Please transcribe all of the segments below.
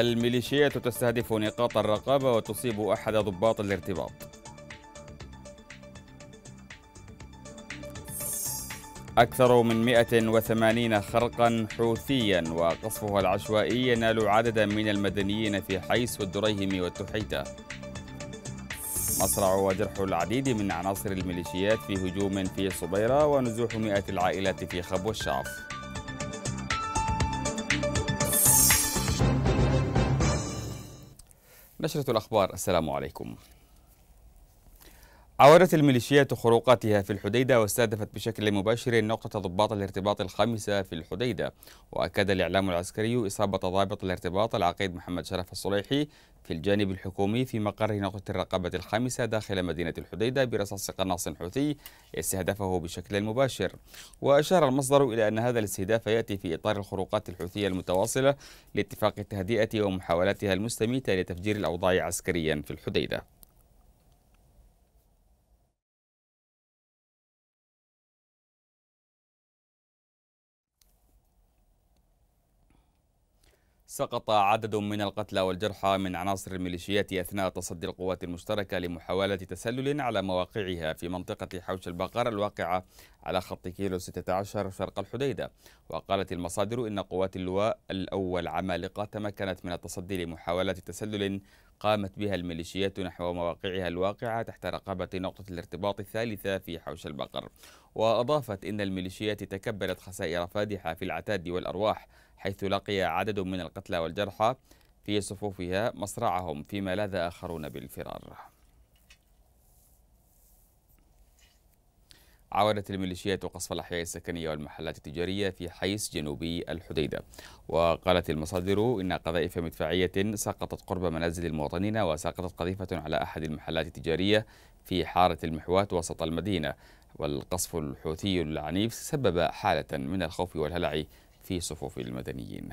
الميليشيات تستهدف نقاط الرقابة وتصيب أحد ضباط الارتباط أكثر من 180 خرقا حوثيا وقصفها العشوائي ينال عددا من المدنيين في حيس والدريهم والتحيتة مصرع وجرح العديد من عناصر الميليشيات في هجوم في صبيرة ونزوح مئات العائلات في خبو الشعف نشرة الأخبار السلام عليكم عاودت الميليشيات خروقاتها في الحديدة واستهدفت بشكل مباشر نقطة ضباط الارتباط الخامسة في الحديدة وأكد الإعلام العسكري إصابة ضابط الارتباط العقيد محمد شرف الصليحي في الجانب الحكومي في مقر نقطة الرقابة الخامسة داخل مدينة الحديدة برصاص قناص حوثي استهدفه بشكل مباشر وأشار المصدر إلى أن هذا الاستهداف يأتي في إطار الخروقات الحوثية المتواصلة لاتفاق التهدئة ومحاولاتها المستميتة لتفجير الأوضاع عسكريا في الحديدة سقط عدد من القتلى والجرحى من عناصر الميليشيات أثناء تصدي القوات المشتركة لمحاولة تسلل على مواقعها في منطقة حوش البقرة الواقعة على خط كيلو 16 شرق الحديدة وقالت المصادر إن قوات اللواء الأول عمالقة تمكنت من التصدي لمحاولة تسلل قامت بها الميليشيات نحو مواقعها الواقعة تحت رقابة نقطة الارتباط الثالثة في حوش البقر وأضافت إن الميليشيات تكبلت خسائر فادحة في العتاد والأرواح حيث لقي عدد من القتلى والجرحى في صفوفها مصرعهم فيما لاذ آخرون بالفرار عاودت الميليشيات قصف الأحياء السكنية والمحلات التجارية في حيس جنوبي الحديدة وقالت المصادر إن قذائف مدفعية سقطت قرب منازل المواطنين وسقطت قذيفة على أحد المحلات التجارية في حارة المحوات وسط المدينة والقصف الحوثي العنيف سبب حالة من الخوف والهلع في صفوف المدنيين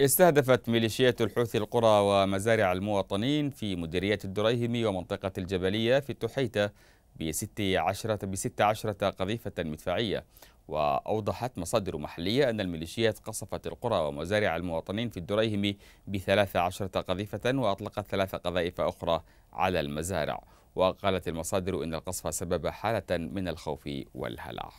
استهدفت ميليشيات الحوثي القرى ومزارع المواطنين في مديرية الدريهمي ومنطقة الجبلية في التحيتة بست عشرة, بست عشرة قذيفة مدفعية وأوضحت مصادر محلية أن الميليشيات قصفت القرى ومزارع المواطنين في الدريهم بثلاث عشرة قذيفة وأطلقت ثلاث قذائف أخرى على المزارع وقالت المصادر إن القصف سبب حالة من الخوف والهلع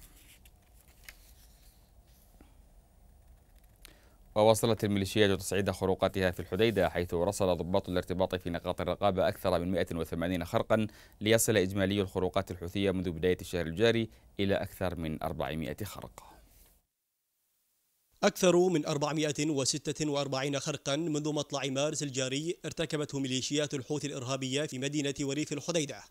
وواصلت الميليشيات تصعيد خروقاتها في الحديدة حيث رصد ضباط الارتباط في نقاط الرقابة أكثر من 180 خرقا ليصل إجمالي الخروقات الحوثية منذ بداية الشهر الجاري إلى أكثر من 400 خرق أكثر من 446 خرقا منذ مطلع مارس الجاري ارتكبته ميليشيات الحوثي الإرهابية في مدينة وريف الحديدة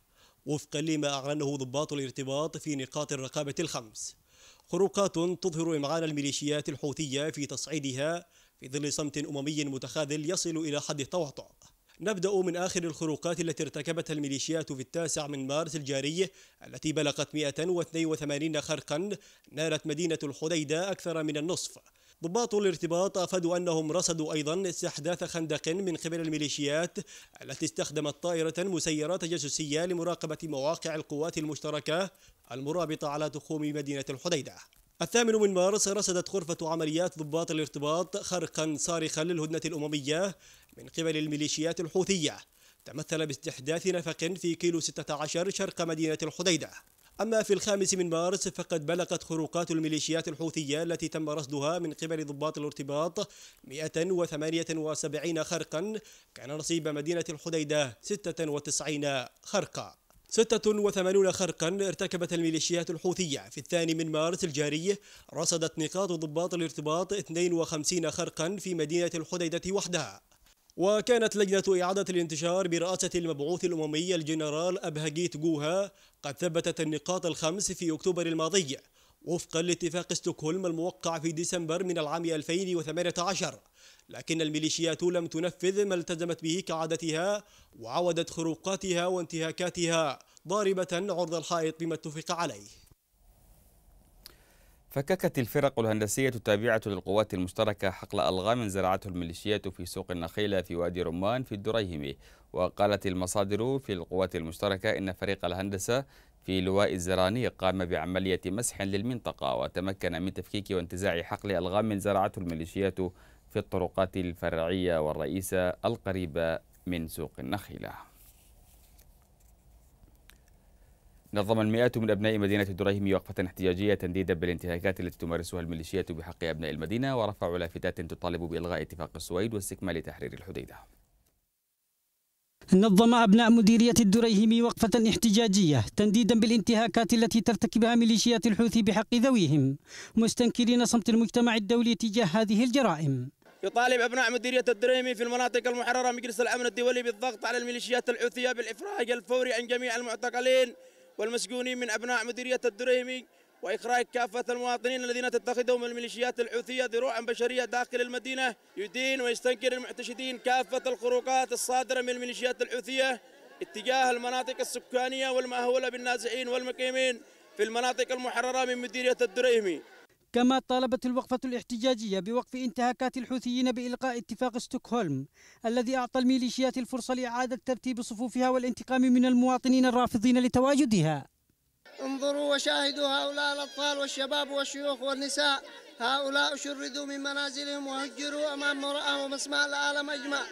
وفقا لما أعلنه ضباط الارتباط في نقاط الرقابة الخمس خروقات تظهر إمعان الميليشيات الحوثية في تصعيدها في ظل صمت أممي متخاذل يصل إلى حد التوعطع نبدأ من آخر الخروقات التي ارتكبتها الميليشيات في التاسع من مارس الجاري التي بلغت 182 خرقا نالت مدينة الحديدة أكثر من النصف ضباط الارتباط أفادوا أنهم رصدوا أيضا استحداث خندق من قبل الميليشيات التي استخدمت طائرة مسيرة تجسسية لمراقبة مواقع القوات المشتركة المرابطة على تخوم مدينة الحديدة الثامن من مارس رصدت غرفة عمليات ضباط الارتباط خرقا صارخا للهدنة الأممية من قبل الميليشيات الحوثية تمثل باستحداث نفق في كيلو 16 شرق مدينة الحديدة أما في الخامس من مارس فقد بلغت خروقات الميليشيات الحوثية التي تم رصدها من قبل ضباط الارتباط 178 خرقا كان نصيب مدينة الحديدة 96 خرقا 86 خرقا ارتكبت الميليشيات الحوثية في الثاني من مارس الجاري رصدت نقاط ضباط الارتباط 52 خرقا في مدينة الحديدة وحدها وكانت لجنة إعادة الانتشار برئاسة المبعوث الأممي الجنرال أبهجيت جوها قد ثبتت النقاط الخمس في أكتوبر الماضي وفقا لاتفاق ستوكهولم الموقع في ديسمبر من العام 2018 لكن الميليشيات لم تنفذ ما التزمت به كعادتها وعودت خروقاتها وانتهاكاتها ضاربة عرض الحائط بما اتفق عليه فككت الفرق الهندسية التابعة للقوات المشتركة حقل ألغام زرعته الميليشيات في سوق النخيلة في وادي رمان في الدريهم وقالت المصادر في القوات المشتركة إن فريق الهندسة في لواء الزراني قام بعملية مسح للمنطقة وتمكن من تفكيك وانتزاع حقل ألغام زرعته الميليشيات في الطرقات الفرعية والرئيسة القريبة من سوق النخيله نظم المئات من أبناء مدينة الدريهم وقفة احتجاجية تنديدا بالانتهاكات التي تمارسها الميليشيات بحق أبناء المدينة ورفعوا لافتات تطالب بإلغاء اتفاق السويد واستكمال تحرير الحديدة نظم أبناء مديرية الدريهم وقفة احتجاجية تنديدا بالانتهاكات التي ترتكبها ميليشيات الحوثي بحق ذويهم مستنكرين صمت المجتمع الدولي تجاه هذه الجرائم يطالب أبناء مديرية الدريمي في المناطق المحررة مجلس الأمن الدولي بالضغط على الميليشيات الحوثية بالإفراج الفوري عن جميع المعتقلين والمسجونين من أبناء مديرية الدريمي وإخراج كافة المواطنين الذين تتخذهم الميليشيات الحوثية ذروعا بشرية داخل المدينة يدين ويستنكر المحتشدين كافة الخروقات الصادرة من الميليشيات الحوثية اتجاه المناطق السكانية والمأهولة بالنازحين والمقيمين في المناطق المحررة من مديرية الدريمي كما طالبت الوقفة الاحتجاجية بوقف انتهاكات الحوثيين بإلقاء اتفاق ستوكهولم الذي أعطى الميليشيات الفرصة لإعادة ترتيب صفوفها والانتقام من المواطنين الرافضين لتواجدها انظروا وشاهدوا هؤلاء الأطفال والشباب والشيوخ والنساء هؤلاء شردوا من منازلهم وهجروا أمام مرأهم ومسمع العالم أجمع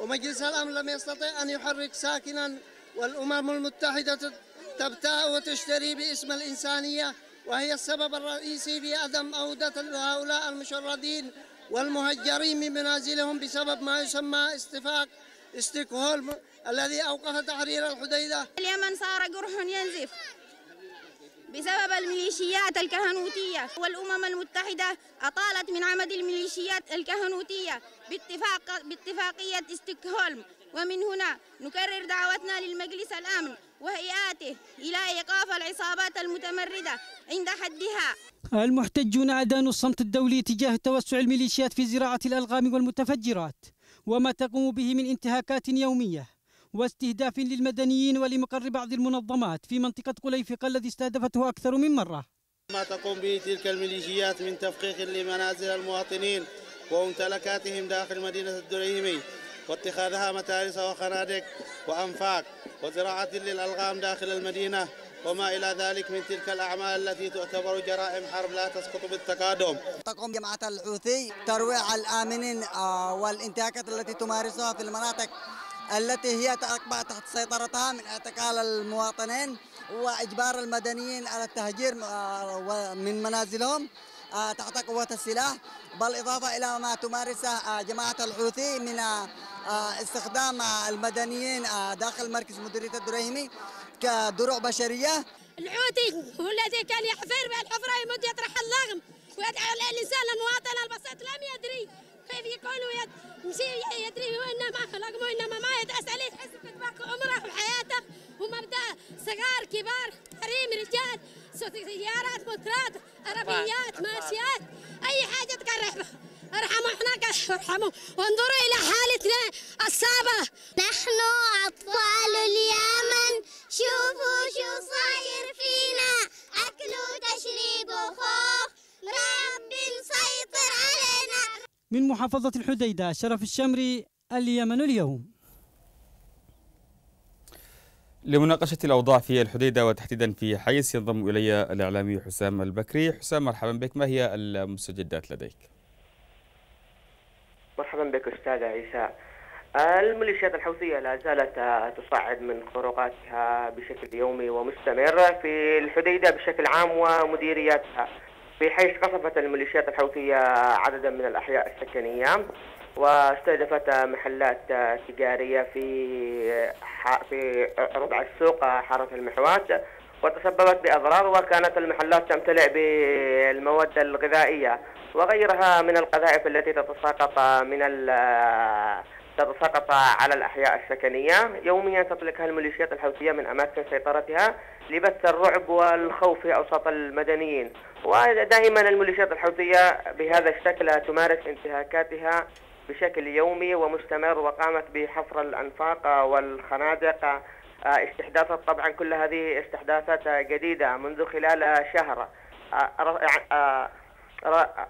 ومجلس الأمن لم يستطع أن يحرك ساكنا والأمم المتحدة تبتاع وتشتري باسم الإنسانية وهي السبب الرئيسي في عدم عودة هؤلاء المشردين والمهجرين من منازلهم بسبب ما يسمى استفاق استكهولم الذي أوقف تحرير الحديدة اليمن صار قرح ينزف بسبب الميليشيات الكهنوتية والأمم المتحدة أطالت من عمد الميليشيات الكهنوتية باتفاق باتفاقية استكهولم ومن هنا نكرر دعوتنا للمجلس الأمن وهيئاته إلى إيقاف العصابات المتمردة عند حدها المحتجون أدانوا الصمت الدولي تجاه توسع الميليشيات في زراعة الألغام والمتفجرات وما تقوم به من انتهاكات يومية واستهداف للمدنيين ولمقر بعض المنظمات في منطقة قليفقة الذي استهدفته أكثر من مرة ما تقوم به تلك الميليشيات من تفقيق لمنازل المواطنين وممتلكاتهم داخل مدينة الدريمي واتخاذها متارس وخنادق وأنفاق وزراعة للألغام داخل المدينة وما إلى ذلك من تلك الأعمال التي تعتبر جرائم حرب لا تسقط بالتقادم تقوم جماعة الحوثي ترويع الآمنين آه، والانتهاكات التي تمارسها في المناطق التي هي تقبع تحت سيطرتها من اعتقال المواطنين وإجبار المدنيين على التهجير آه، من منازلهم آه، تحت قوة السلاح بالإضافة إلى ما تمارسه جماعة الحوثي من آه، استخدام آه، المدنيين آه، داخل مركز مديريه الدريهمي كدروع بشريه العودي هو الذي كان يحفر بالحفره يمد يطرح اللغم ويدعو الانسان المواطن البسيط لم يدري كيف يكون يمشي يدري هو انما رغم انما ما يدعس عليه حزب باقي عمره وحياته ومبدا صغار كبار حريم رجال سيارات مترات عربيات طيب، ماشيات اي حاجه تقرح ارحموا احنا ارحموا وانظروا إلى حالتنا الصعبة نحن أطفال اليمن شوفوا شو صاير فينا أكل وتشريب وخوف ربي مسيطر علينا من محافظة الحديدة شرف الشمري اليمن اليوم لمناقشة الأوضاع في الحديدة وتحديدا في حيس ينضم إلي الإعلامي حسام البكري حسام مرحبا بك ما هي المستجدات لديك؟ مرحبا بك استاذ عيسى الميليشيات الحوثيه لا زالت تصعد من خروقاتها بشكل يومي ومستمر في الحديده بشكل عام ومديرياتها بحيث قصفت الميليشيات الحوثيه عددا من الاحياء السكنيه واستهدفت محلات تجاريه في في ربع السوق حاره المحوات وتسببت باضرار وكانت المحلات تمتلئ بالمواد الغذائيه وغيرها من القذائف التي تتساقط من تتساقط على الأحياء السكنية يوميا تطلقها الميليشيات الحوثية من أماكن سيطرتها لبث الرعب والخوف في أوساط المدنيين ودائما الميليشيات الحوثية بهذا الشكل تمارس انتهاكاتها بشكل يومي ومستمر وقامت بحفر الأنفاق والخنادق استحداثات طبعا كل هذه استحداثات جديدة منذ خلال شهر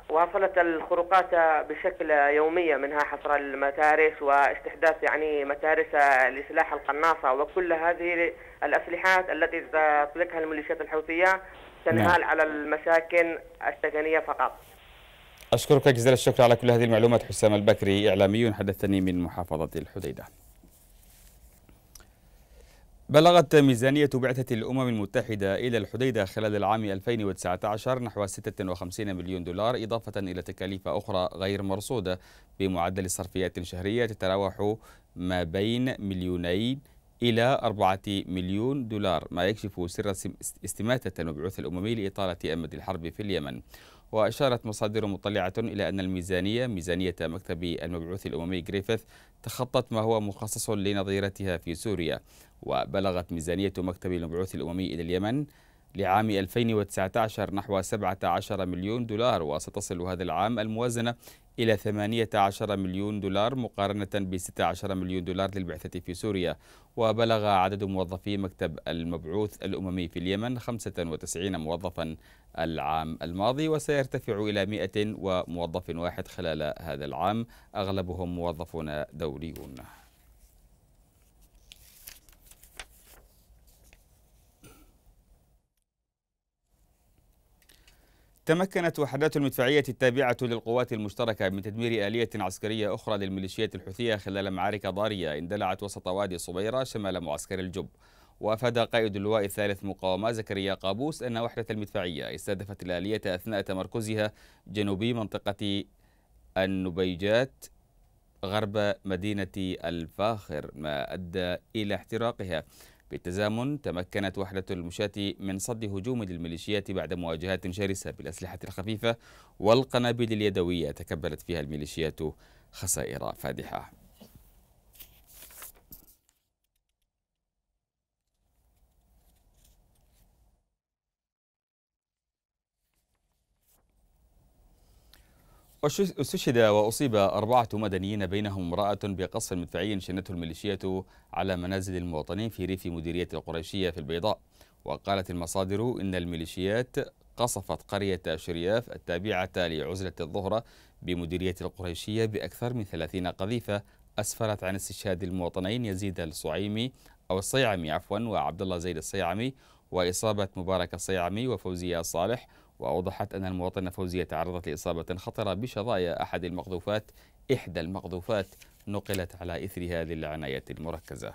واصلت الخروقات بشكل يومي منها حصر المتارس واستحداث يعني متارس لسلاح القناصة وكل هذه الأسلحات التي تطلقها الميليشيات الحوثية تنهال نعم. على المساكن السكنية فقط أشكرك جزيل الشكر على كل هذه المعلومات حسام البكري إعلامي حدثني من محافظة الحديدة بلغت ميزانية بعثة الأمم المتحدة إلى الحديدة خلال العام 2019 نحو 56 مليون دولار إضافة إلى تكاليف أخرى غير مرصودة بمعدل صرفيات شهرية تتراوح ما بين مليونين إلى أربعة مليون دولار ما يكشف سر استماتة المبعوث الأممي لإطالة أمد الحرب في اليمن وأشارت مصادر مطلعة إلى أن الميزانية ميزانية مكتب المبعوث الأممي جريفيث تخطت ما هو مخصص لنظيرتها في سوريا وبلغت ميزانية مكتب المبعوث الأممي إلى اليمن لعام 2019 نحو 17 مليون دولار وستصل هذا العام الموازنة إلى 18 مليون دولار مقارنة ب 16 مليون دولار للبعثة في سوريا وبلغ عدد موظفي مكتب المبعوث الأممي في اليمن 95 موظفا العام الماضي وسيرتفع إلى 100 وموظف واحد خلال هذا العام أغلبهم موظفون دوليون تمكنت وحدات المدفعية التابعة للقوات المشتركة من تدمير آلية عسكرية أخرى للميليشيات الحوثية خلال معارك ضارية اندلعت وسط وادي صبيرة شمال معسكر الجب وأفاد قائد اللواء الثالث مقاومة زكريا قابوس أن وحدة المدفعية استهدفت الآلية أثناء تمركزها جنوبي منطقة النبيجات غرب مدينة الفاخر ما أدى إلى احتراقها بالتزامن تمكنت وحدة المشاة من صد هجوم للميليشيات بعد مواجهات شرسة بالأسلحة الخفيفة والقنابل اليدوية تكبلت فيها الميليشيات خسائر فادحة استشهد وأصيب أربعة مدنيين بينهم امرأة بقصف مدفعي شنته الميليشيات على منازل المواطنين في ريف مديرية القريشية في البيضاء وقالت المصادر إن الميليشيات قصفت قرية شرياف التابعة لعزلة الظهرة بمديرية القريشية بأكثر من 30 قذيفة أسفرت عن استشهاد المواطنين يزيد الصعيمي أو الصيعمي عفوا وعبد الله زيد الصيعمي وإصابة مبارك الصيعمي وفوزية صالح وأوضحت أن المواطنة فوزية تعرضت لإصابة خطرة بشظايا أحد المقذوفات إحدى المقذوفات نقلت على إثر هذه العناية المركزة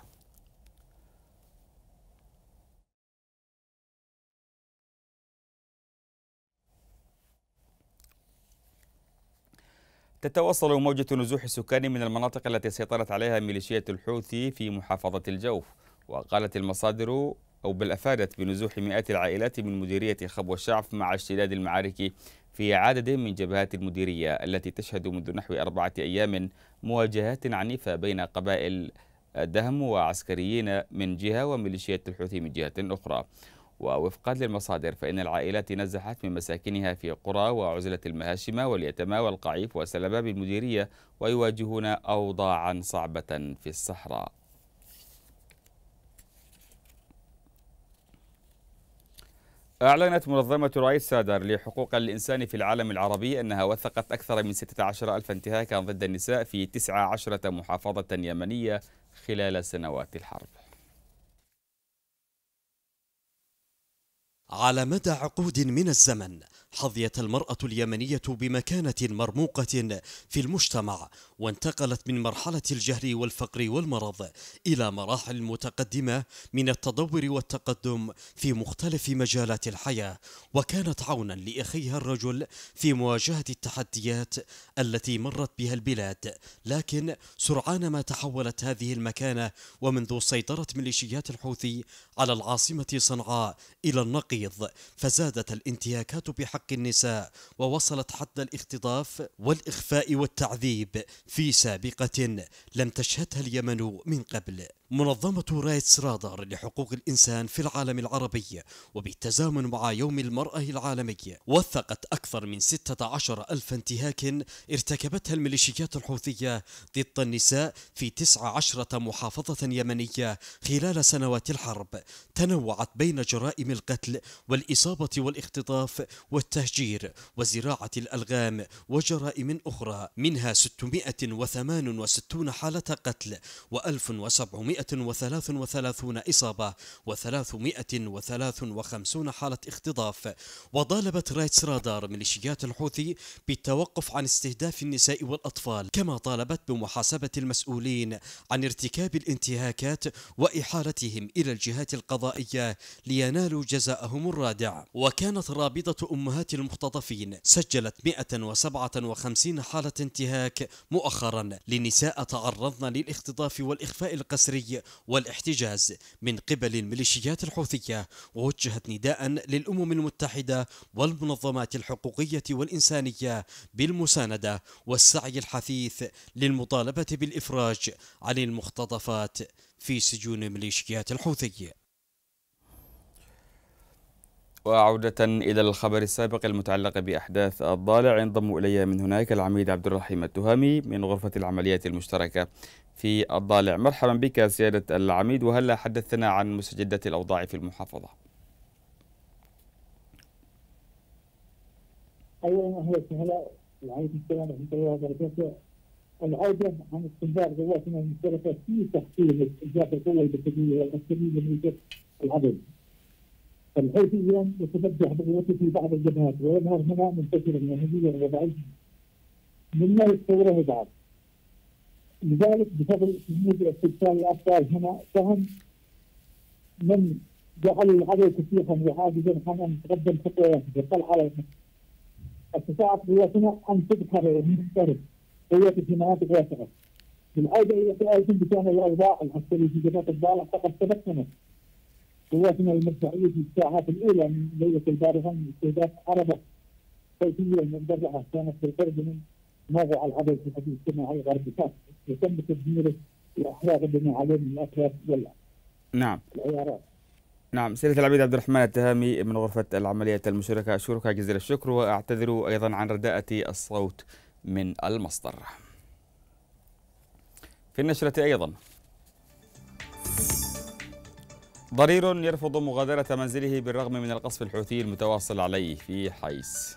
تتواصل موجة نزوح السكان من المناطق التي سيطرت عليها ميليشيات الحوثي في محافظة الجوف وقالت المصادر أو بل أفادت بنزوح مئات العائلات من مديرية خبو الشعف مع اشتداد المعارك في عدد من جبهات المديرية التي تشهد منذ نحو أربعة أيام مواجهات عنيفة بين قبائل دهم وعسكريين من جهة وميليشيات الحوثي من جهة أخرى ووفقا للمصادر فإن العائلات نزحت من مساكنها في قرى وعزلة المهاشمة واليتامى والقعيف وسلباب المديرية ويواجهون أوضاعا صعبة في الصحراء أعلنت منظمة رايس سادر لحقوق الإنسان في العالم العربي أنها وثقت أكثر من 16 ألف انتهاكا ضد النساء في 19 محافظة يمنية خلال سنوات الحرب على مدى عقود من الزمن حظيت المرأة اليمنية بمكانة مرموقة في المجتمع وانتقلت من مرحلة الجهل والفقر والمرض إلى مراحل متقدمة من التطور والتقدم في مختلف مجالات الحياة وكانت عونا لأخيها الرجل في مواجهة التحديات التي مرت بها البلاد لكن سرعان ما تحولت هذه المكانة ومنذ سيطرة ميليشيات الحوثي على العاصمة صنعاء إلى النقي البسيط فزادت الانتهاكات بحق النساء ووصلت حد الاختطاف والإخفاء والتعذيب في سابقة لم تشهدها اليمن من قبل منظمة رايتس رادار لحقوق الإنسان في العالم العربي وبالتزامن مع يوم المرأة العالمي وثقت أكثر من 16 ألف انتهاك ارتكبتها الميليشيات الحوثية ضد النساء في 19 محافظة يمنية خلال سنوات الحرب تنوعت بين جرائم القتل والإصابة والاختطاف والتهجير وزراعة الألغام وجرائم أخرى منها 668 حالة قتل و 1700 433 إصابة و353 حالة اختطاف وطالبت رايتس رادار ميليشيات الحوثي بالتوقف عن استهداف النساء والأطفال كما طالبت بمحاسبة المسؤولين عن ارتكاب الانتهاكات وإحالتهم إلى الجهات القضائية لينالوا جزاءهم الرادع وكانت رابطة أمهات المختطفين سجلت 157 حالة انتهاك مؤخرا لنساء تعرضن للاختطاف والإخفاء القسري الجري والاحتجاز من قبل الميليشيات الحوثية ووجهت نداء للأمم المتحدة والمنظمات الحقوقية والإنسانية بالمساندة والسعي الحثيث للمطالبة بالإفراج عن المختطفات في سجون ميليشيات الحوثي وعودة إلى الخبر السابق المتعلق بأحداث الضالع ينضم إلي من هناك العميد عبد الرحيم التهامي من غرفة العمليات المشتركة في الضالع مرحبا بك سيادة العميد وهلا حدثنا عن مستجدات الأوضاع في المحافظة أيوة أهلا وسهلا وعليكم السلام ورحمة الله وبركاته العودة عن استنفار قواتنا المشتركة في تحصيل استنفار القوة البشرية والعسكرية لملكة العدد فالحوثيون يتفتح بقوته في بعض الجبهات ويظهر هنا منتشرا يهوديا وضعيفا مما يتصوره بعض لذلك بفضل تجنيد استبسال الاطفال هنا فهم من جعل العدو كثيفا وعاجزا عن ان تقدم خطوه واحده على على استطاعت قواتنا ان تظهر وتنقرض قوات في مناطق واسعه بالعوده الى التي بشان الاوضاع العسكريه في جبهه الضالع فقد تمكنت قواتنا المدفعية في الساعات الأولى من ليلة البارحة من استهداف عربة صوتية مدرعة كانت القرب من موضع العدد في حديث اجتماعي غرب فاس وتم تدمير لأحراق بما عليه من الأكراد ولا نعم نعم سيدة العبيد عبد الرحمن التهامي من غرفة العمليات المشركة أشكرك جزيل الشكر وأعتذر أيضا عن رداءة الصوت من المصدر في النشرة أيضا ضرير يرفض مغادرة منزله بالرغم من القصف الحوثي المتواصل عليه في حيس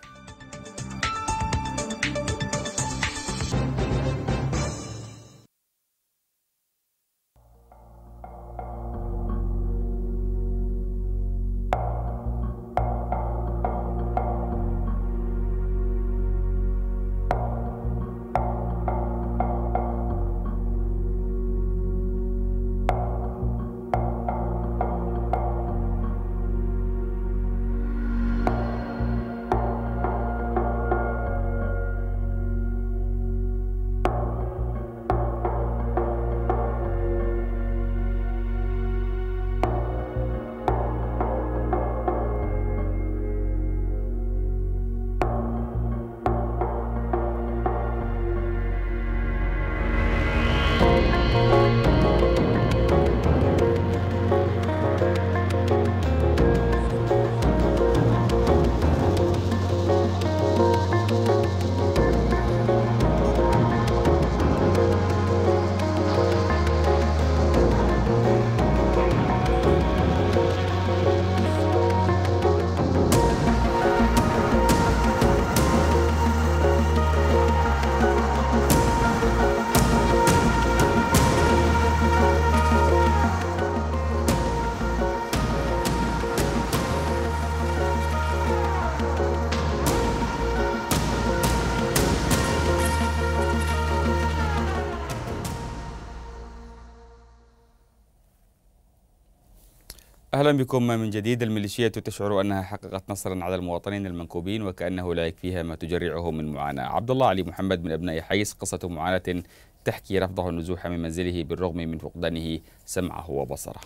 أهلا بكم من جديد الميليشية تشعر أنها حققت نصرا على المواطنين المنكوبين وكأنه لا يكفيها ما تجرعه من معاناة عبد الله علي محمد من أبناء حيس قصة معاناة تحكي رفضه النزوح من منزله بالرغم من فقدانه سمعه وبصره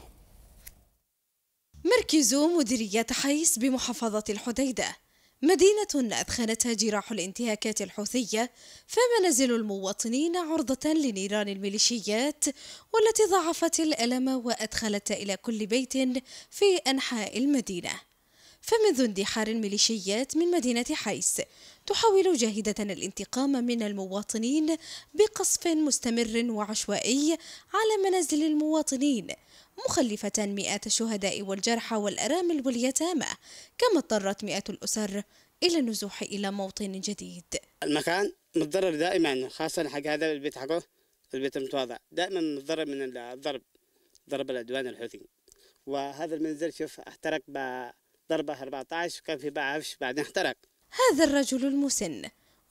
مركز مديرية حيس بمحافظة الحديدة مدينة أثخنتها جراح الانتهاكات الحوثية فمنازل المواطنين عرضة لنيران الميليشيات والتي ضعفت الألم وأدخلت إلى كل بيت في أنحاء المدينة فمنذ اندحار الميليشيات من مدينة حيس تحاول جاهدة الانتقام من المواطنين بقصف مستمر وعشوائي على منازل المواطنين مخلفة مئات الشهداء والجرحى والأرامل واليتامى كما اضطرت مئات الأسر إلى النزوح إلى موطن جديد المكان متضرر دائما خاصة حق هذا البيت حقه البيت المتواضع دائما متضرر من الضرب ضرب العدوان الحوثي وهذا المنزل شوف احترق ضربه 14 وكان في بعفش بعدين احترق هذا الرجل المسن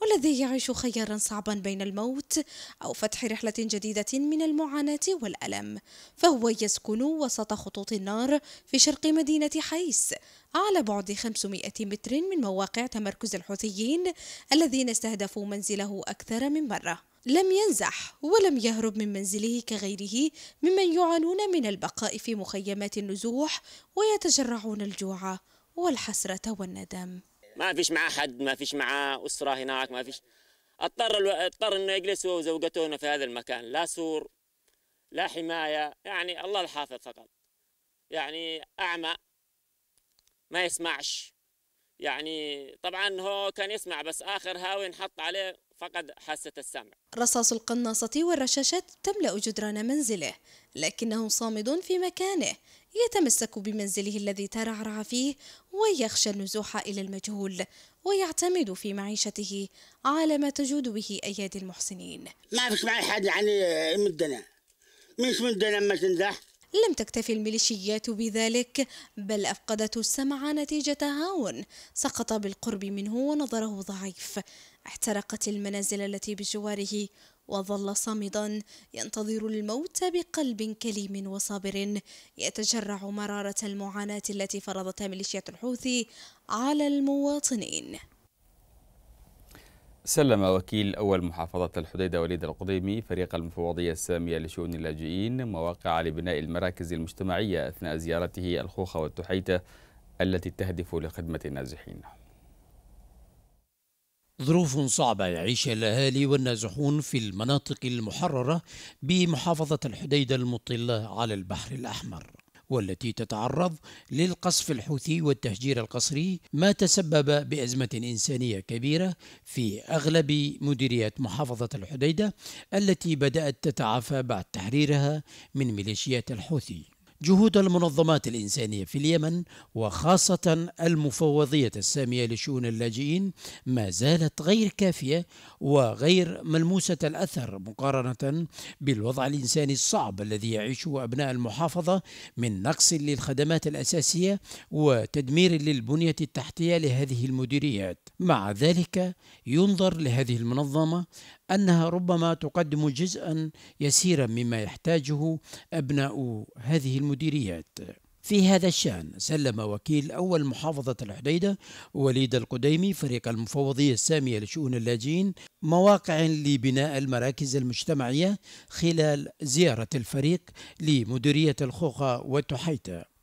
والذي يعيش خيارا صعبا بين الموت أو فتح رحلة جديدة من المعاناة والألم فهو يسكن وسط خطوط النار في شرق مدينة حيس على بعد 500 متر من مواقع تمركز الحوثيين الذين استهدفوا منزله أكثر من مرة لم ينزح ولم يهرب من منزله كغيره ممن يعانون من البقاء في مخيمات النزوح ويتجرعون الجوع والحسرة والندم ما فيش معاه حد ما فيش معاه أسرة هناك ما فيش اضطر الو... اضطر انه يجلس هو وزوجته هنا في هذا المكان لا سور لا حماية يعني الله الحافظ فقط يعني أعمى ما يسمعش يعني طبعا هو كان يسمع بس آخر هاوي نحط عليه فقد حاسة السمع رصاص القناصة والرشاشات تملأ جدران منزله لكنه صامد في مكانه يتمسك بمنزله الذي ترعرع فيه ويخشى النزوح إلى المجهول ويعتمد في معيشته على ما تجود به أيادي المحسنين ما فيش معي حد يعني يمدنا مش مدنا ما تنزح لم تكتفي الميليشيات بذلك بل أفقدته السمع نتيجة هاون سقط بالقرب منه ونظره ضعيف احترقت المنازل التي بجواره وظل صامدا ينتظر الموت بقلب كليم وصابر يتجرع مرارة المعاناة التي فرضتها ميليشيات الحوثي على المواطنين سلم وكيل أول محافظة الحديدة وليد القضيمي فريق المفوضية السامية لشؤون اللاجئين مواقع لبناء المراكز المجتمعية أثناء زيارته الخوخة والتحيتة التي تهدف لخدمة النازحين ظروف صعبة يعيشها الأهالي والنازحون في المناطق المحررة بمحافظة الحديدة المطلة على البحر الأحمر والتي تتعرض للقصف الحوثي والتهجير القسري ما تسبب بأزمة إنسانية كبيرة في أغلب مديريات محافظة الحديدة التي بدأت تتعافى بعد تحريرها من ميليشيات الحوثي جهود المنظمات الإنسانية في اليمن وخاصة المفوضية السامية لشؤون اللاجئين ما زالت غير كافية وغير ملموسة الأثر مقارنة بالوضع الإنساني الصعب الذي يعيشه أبناء المحافظة من نقص للخدمات الأساسية وتدمير للبنية التحتية لهذه المديريات مع ذلك ينظر لهذه المنظمة أنها ربما تقدم جزءا يسيرا مما يحتاجه أبناء هذه المديريات في هذا الشأن سلم وكيل أول محافظة الحديدة وليد القديمي فريق المفوضية السامية لشؤون اللاجئين مواقع لبناء المراكز المجتمعية خلال زيارة الفريق لمديرية الخوخة والتحيتة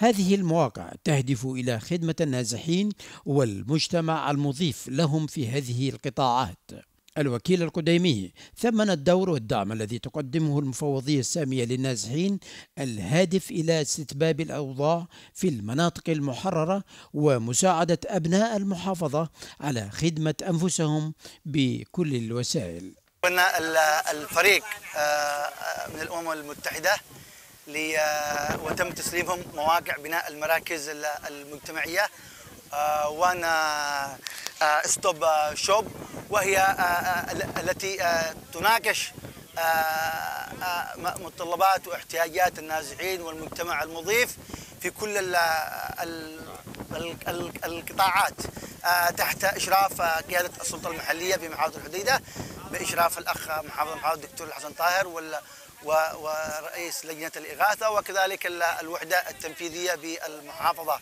هذه المواقع تهدف إلى خدمة النازحين والمجتمع المضيف لهم في هذه القطاعات الوكيل القديمي ثمن الدور والدعم الذي تقدمه المفوضية السامية للنازحين الهادف إلى استتباب الأوضاع في المناطق المحررة ومساعدة أبناء المحافظة على خدمة أنفسهم بكل الوسائل. كنا الفريق آه، آه، من الأمم المتحدة آه، وتم تسليمهم مواقع بناء المراكز المجتمعيه آه، وانا ستوب آه، شوب وهي التي تناقش متطلبات واحتياجات النازحين والمجتمع المضيف في كل القطاعات تحت اشراف قياده السلطه المحليه في محافظه الحديده باشراف الاخ محافظ محافظ الدكتور الحسن طاهر ورئيس لجنة الإغاثة وكذلك الوحدة التنفيذية بالمحافظة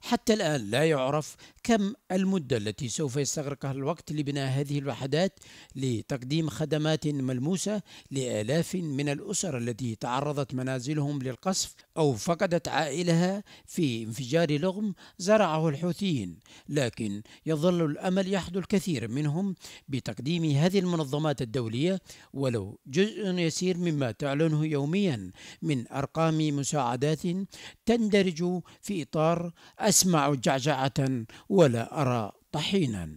حتى الآن لا يعرف كم المدة التي سوف يستغرقها الوقت لبناء هذه الوحدات لتقديم خدمات ملموسة لآلاف من الأسر التي تعرضت منازلهم للقصف أو فقدت عائلها في انفجار لغم زرعه الحوثيين لكن يظل الأمل يحدو الكثير منهم بتقديم هذه المنظمات الدولية ولو جزء يسير مما تعلنه يوميا من أرقام مساعدات تندرج في إطار أسمع جعجعة ولا أرى طحينا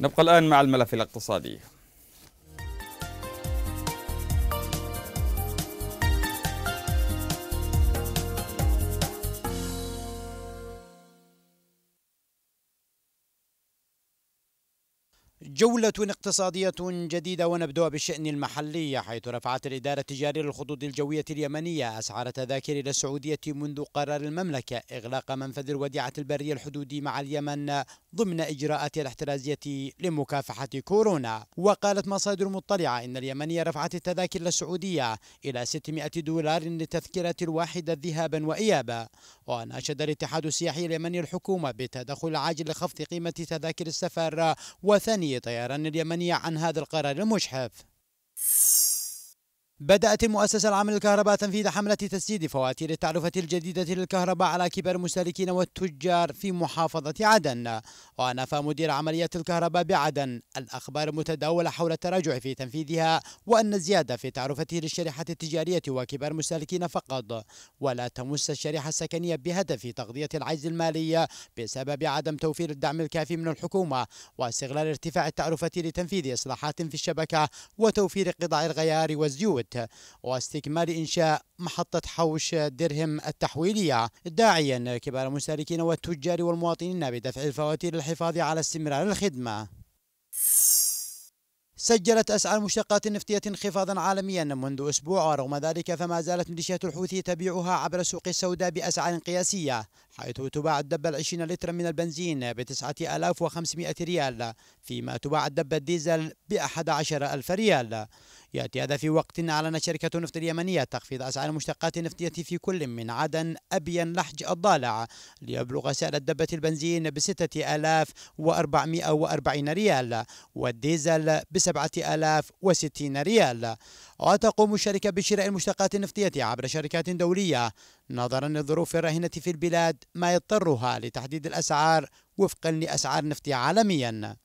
نبقى الآن مع الملف الاقتصادي جولة اقتصادية جديدة ونبدأ بالشأن المحلي حيث رفعت الإدارة التجارية للخطوط الجوية اليمنية أسعار تذاكر إلى السعودية منذ قرار المملكة إغلاق منفذ الوديعة البرية الحدودي مع اليمن ضمن إجراءات الاحترازية لمكافحة كورونا وقالت مصادر مطلعة إن اليمنية رفعت التذاكر للسعودية إلى 600 دولار للتذكرة الواحدة ذهابا وإيابا وناشد الاتحاد السياحي اليمني الحكومة بالتدخل العاجل لخفض قيمة تذاكر السفر وثانية طيران اليمنية عن هذا القرار المجحف بدأت المؤسسة العامة للكهرباء تنفيذ حملة تسديد فواتير التعرفة الجديدة للكهرباء على كبار المستهلكين والتجار في محافظة عدن ونفى مدير عمليات الكهرباء بعدن الأخبار المتداولة حول التراجع في تنفيذها وأن الزيادة في تعرفته للشريحة التجارية وكبار المستهلكين فقط ولا تمس الشريحة السكنية بهدف تغذية العجز المالي بسبب عدم توفير الدعم الكافي من الحكومة واستغلال ارتفاع التعرفة لتنفيذ إصلاحات في الشبكة وتوفير قطع الغيار والزيوت بيروت واستكمال إنشاء محطة حوش درهم التحويلية داعيا كبار المشاركين والتجار والمواطنين بدفع الفواتير للحفاظ على استمرار الخدمة سجلت أسعار المشتقات النفطية انخفاضا عالميا منذ أسبوع ورغم ذلك فما زالت ميليشيات الحوثي تبيعها عبر السوق السوداء بأسعار قياسية حيث تباع الدبة العشرين لترا من البنزين بتسعة آلاف وخمسمائة ريال فيما تباع الدبة الديزل بأحد عشر ألف ريال يأتي هذا في وقت أعلنت شركة نفط اليمنية تخفيض أسعار المشتقات النفطية في كل من عدن أبين لحج الضالع ليبلغ سعر الدبة البنزين بستة آلاف وأربعمائة وأربعين ريال والديزل بسبعة آلاف وستين ريال وتقوم الشركة بشراء المشتقات النفطية عبر شركات دولية نظرا للظروف الراهنة في البلاد ما يضطرها لتحديد الأسعار وفقا لأسعار نفط عالميا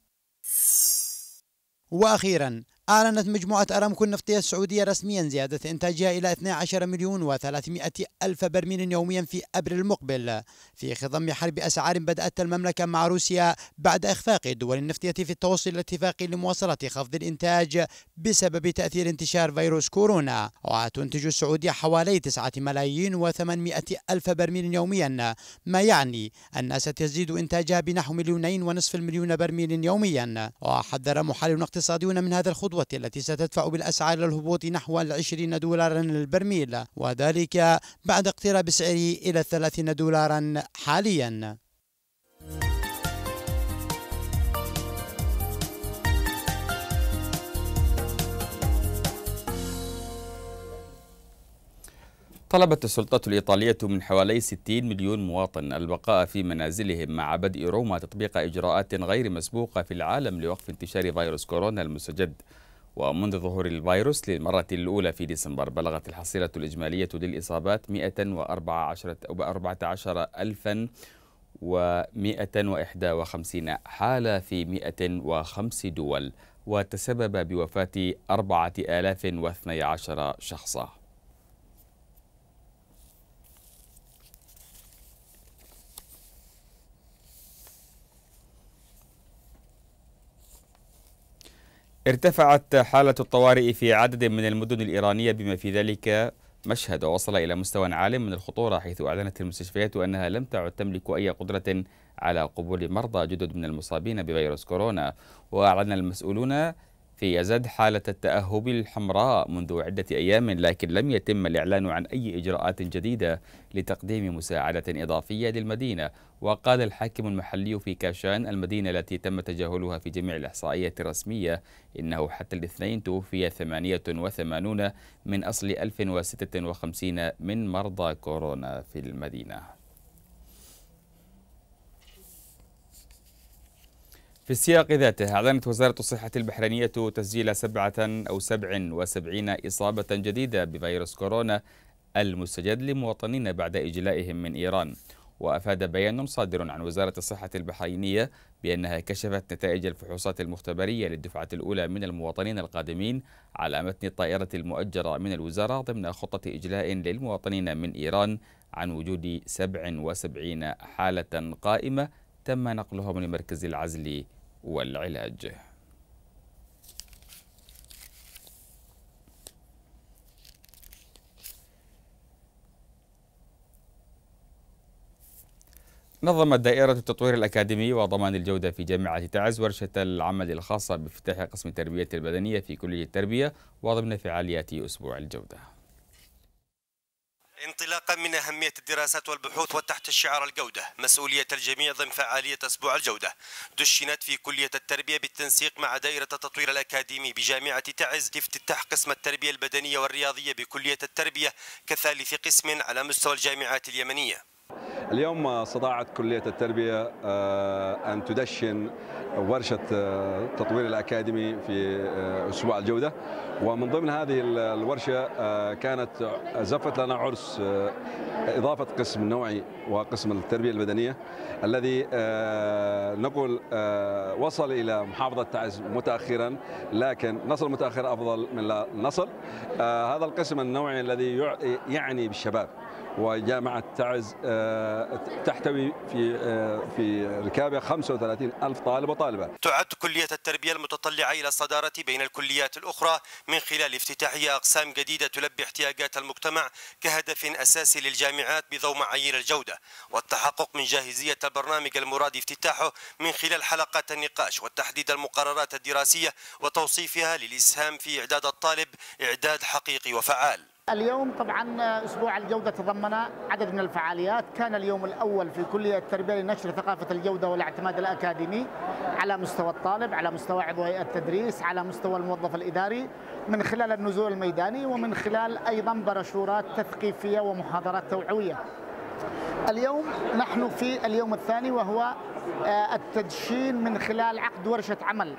وأخيرا أعلنت مجموعة أرامكو النفطية السعودية رسميا زيادة إنتاجها إلى 12 مليون و300 ألف برميل يوميا في أبريل المقبل في خضم حرب أسعار بدأت المملكة مع روسيا بعد إخفاق الدول النفطية في التوصل الاتفاقي لمواصلة خفض الإنتاج بسبب تأثير انتشار فيروس كورونا وتنتج السعودية حوالي 9 ملايين و800 ألف برميل يوميا ما يعني أنها ستزيد إنتاجها بنحو مليونين ونصف المليون برميل يوميا وحذر محلل اقتصاديون من هذا الخطوة الخطوة التي ستدفع بالأسعار للهبوط نحو العشرين دولارا للبرميل وذلك بعد اقتراب سعره إلى الثلاثين دولارا حاليا طلبت السلطات الإيطالية من حوالي 60 مليون مواطن البقاء في منازلهم مع بدء روما تطبيق إجراءات غير مسبوقة في العالم لوقف انتشار فيروس كورونا المستجد ومنذ ظهور الفيروس للمرة الأولى في ديسمبر بلغت الحصيلة الإجمالية للإصابات 114,151 حالة في 105 دول وتسبب بوفاة 4012 شخصاً ارتفعت حالة الطوارئ في عدد من المدن الإيرانية بما في ذلك مشهد ووصل إلى مستوى عال من الخطورة حيث أعلنت المستشفيات أنها لم تعد تملك أي قدرة على قبول مرضى جدد من المصابين بفيروس كورونا وأعلن المسؤولون في يزد حالة التأهب الحمراء منذ عدة أيام لكن لم يتم الإعلان عن أي إجراءات جديدة لتقديم مساعدة إضافية للمدينة وقال الحاكم المحلي في كاشان المدينة التي تم تجاهلها في جميع الإحصائيات الرسمية إنه حتى الاثنين توفي 88 من أصل 1056 من مرضى كورونا في المدينة في السياق ذاته أعلنت وزارة الصحة البحرينية تسجيل سبعة أو سبع وسبعين إصابة جديدة بفيروس كورونا المستجد لمواطنين بعد إجلائهم من إيران وأفاد بيان صادر عن وزارة الصحة البحرينية بأنها كشفت نتائج الفحوصات المختبرية للدفعة الأولى من المواطنين القادمين على متن الطائرة المؤجرة من الوزارة ضمن خطة إجلاء للمواطنين من إيران عن وجود 77 حالة قائمة تم نقلهم لمركز العزل والعلاج نظمت دائرة التطوير الأكاديمي وضمان الجودة في جامعة تعز ورشة العمل الخاصة بافتتاح قسم التربية البدنية في كلية التربية وضمن فعاليات أسبوع الجودة انطلاقا من أهمية الدراسات والبحوث وتحت الشعار الجودة مسؤولية الجميع ضمن فعالية أسبوع الجودة دشنت في كلية التربية بالتنسيق مع دائرة التطوير الأكاديمي بجامعة تعز لافتتاح قسم التربية البدنية والرياضية بكلية التربية كثالث قسم على مستوى الجامعات اليمنية اليوم استطاعت كلية التربية آه، أن تدشن ورشة آه، تطوير الأكاديمي في آه، أسبوع الجودة ومن ضمن هذه الورشة كانت زفت لنا عرس إضافة قسم نوعي وقسم التربية البدنية الذي نقول وصل إلى محافظة تعز متأخرا لكن نصل متأخر أفضل من لا نصل هذا القسم النوعي الذي يعني بالشباب وجامعة تعز آه، تحتوي في آه، في ركابها 35 ألف طالب وطالبة تعد كلية التربية المتطلعة إلى الصدارة بين الكليات الأخرى من خلال افتتاحها أقسام جديدة تلبي احتياجات المجتمع كهدف أساسي للجامعات بضوء معايير الجودة والتحقق من جاهزية البرنامج المراد افتتاحه من خلال حلقات النقاش وتحديد المقررات الدراسية وتوصيفها للإسهام في إعداد الطالب إعداد حقيقي وفعال اليوم طبعا اسبوع الجوده تضمن عدد من الفعاليات، كان اليوم الاول في كليه التربيه لنشر ثقافه الجوده والاعتماد الاكاديمي على مستوى الطالب، على مستوى عضو هيئه التدريس، على مستوى الموظف الاداري من خلال النزول الميداني ومن خلال ايضا برشورات تثقيفيه ومحاضرات توعويه. اليوم نحن في اليوم الثاني وهو آه، التدشين من خلال عقد ورشه عمل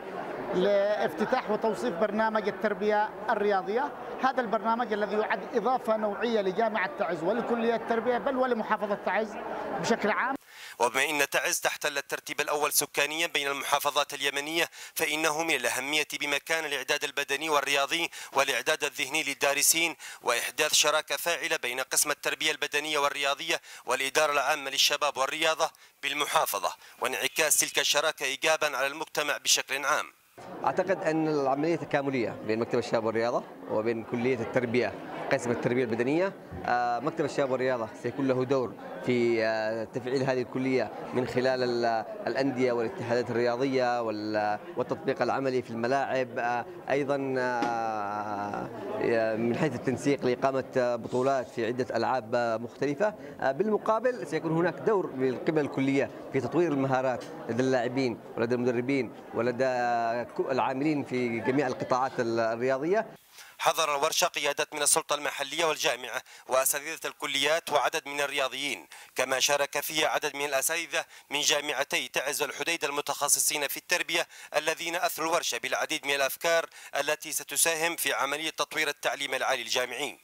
لافتتاح وتوصيف برنامج التربية الرياضية هذا البرنامج الذي يعد إضافة نوعية لجامعة تعز ولكلية التربية بل ولمحافظة تعز بشكل عام وبما أن تعز تحتل الترتيب الأول سكانيا بين المحافظات اليمنية فإنه من الأهمية بمكان الإعداد البدني والرياضي والإعداد الذهني للدارسين وإحداث شراكة فاعلة بين قسم التربية البدنية والرياضية والإدارة العامة للشباب والرياضة بالمحافظة وانعكاس تلك الشراكة إيجابا على المجتمع بشكل عام اعتقد ان العمليه تكامليه بين مكتب الشباب والرياضه وبين كليه التربيه قسم التربيه البدنيه آه، مكتب الشباب والرياضة سيكون له دور في آه، تفعيل هذه الكلية من خلال آه، الأندية والاتحادات الرياضية والتطبيق العملي في الملاعب أيضا من حيث التنسيق لإقامة بطولات في عدة ألعاب مختلفة بالمقابل سيكون هناك دور من قبل الكلية في تطوير المهارات لدى اللاعبين ولدى المدربين ولدى العاملين في جميع القطاعات الرياضية حضر الورشة قيادات من السلطة المحلية والجامعة وأساتذة الكليات وعدد من الرياضيين كما شارك فيها عدد من الأساتذة من جامعتي تعز الحديد المتخصصين في التربية الذين أثروا الورشة بالعديد من الأفكار التي ستساهم في عملية تطوير التعليم العالي الجامعي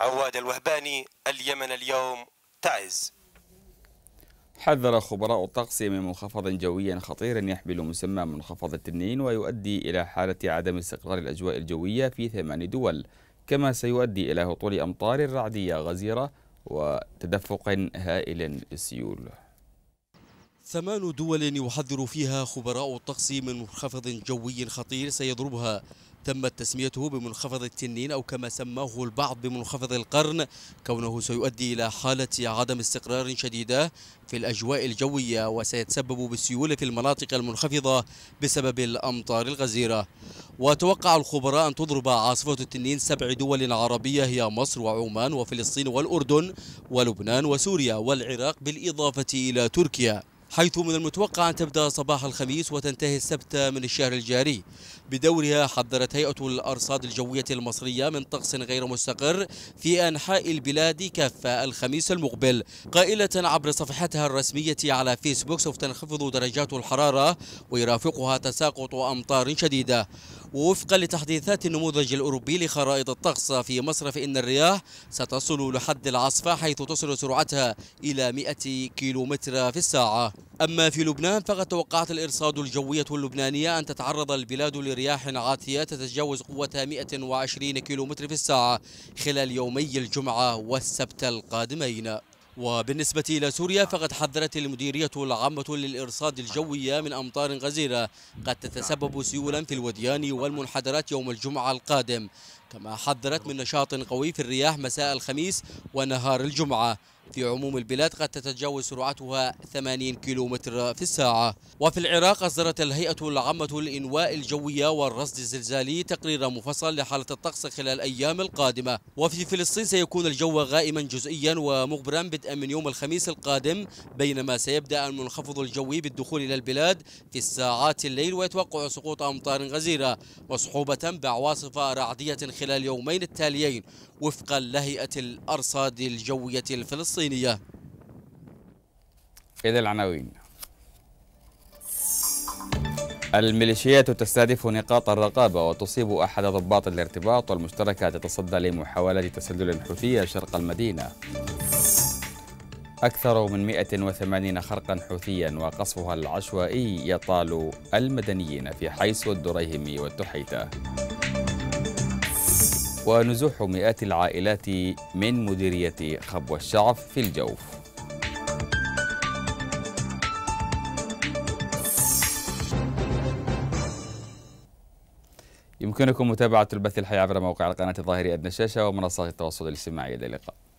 عواد الوهباني اليمن اليوم تعز حذر خبراء الطقس من منخفض جوي خطير يحمل مسمى منخفض التنين ويؤدي إلى حالة عدم استقرار الأجواء الجوية في ثمان دول كما سيؤدي إلى هطول أمطار رعدية غزيرة وتدفق هائل للسيول ثمان دول يحذر فيها خبراء الطقس من منخفض جوي خطير سيضربها تمت تسميته بمنخفض التنين أو كما سماه البعض بمنخفض القرن كونه سيؤدي إلى حالة عدم استقرار شديدة في الأجواء الجوية وسيتسبب بالسيول في المناطق المنخفضة بسبب الأمطار الغزيرة وتوقع الخبراء أن تضرب عاصفة التنين سبع دول عربية هي مصر وعمان وفلسطين والأردن ولبنان وسوريا والعراق بالإضافة إلى تركيا حيث من المتوقع أن تبدأ صباح الخميس وتنتهي السبت من الشهر الجاري بدورها حذرت هيئة الأرصاد الجوية المصرية من طقس غير مستقر في أنحاء البلاد كافة الخميس المقبل قائلة عبر صفحتها الرسمية على فيسبوك سوف تنخفض درجات الحرارة ويرافقها تساقط أمطار شديدة ووفقا لتحديثات النموذج الأوروبي لخرائط الطقس في مصر فإن الرياح ستصل لحد العاصفة حيث تصل سرعتها إلى 100 كيلومتر في الساعة أما في لبنان فقد توقعت الإرصاد الجوية اللبنانية أن تتعرض البلاد لرياح عاتية تتجاوز قوتها 120 كيلومتر في الساعة خلال يومي الجمعة والسبت القادمين وبالنسبة إلى سوريا فقد حذرت المديرية العامة للإرصاد الجوية من أمطار غزيرة قد تتسبب سيولا في الوديان والمنحدرات يوم الجمعة القادم كما حذرت من نشاط قوي في الرياح مساء الخميس ونهار الجمعة في عموم البلاد قد تتجاوز سرعتها 80 كيلومتر في الساعة وفي العراق أصدرت الهيئة العامة للإنواء الجوية والرصد الزلزالي تقرير مفصل لحالة الطقس خلال الأيام القادمة وفي فلسطين سيكون الجو غائما جزئيا ومغبرا بدءا من يوم الخميس القادم بينما سيبدأ المنخفض الجوي بالدخول إلى البلاد في الساعات الليل ويتوقع سقوط أمطار غزيرة مصحوبة بعواصف رعدية خلال اليومين التاليين وفقا لهيئة الأرصاد الجوية الفلسطينية الصينية إلى العناوين الميليشيات تستهدف نقاط الرقابة وتصيب أحد ضباط الارتباط والمشتركة تتصدى لمحاولات تسلل حوثية شرق المدينة أكثر من 180 خرقا حوثيا وقصفها العشوائي يطال المدنيين في حيس والدريهم والتحيتة ونزوح مئات العائلات من مديرية خبو الشعف في الجوف يمكنكم متابعة البث الحي عبر موقع القناة الظاهري أدنى الشاشة ومنصات التواصل الاجتماعي إلى اللقاء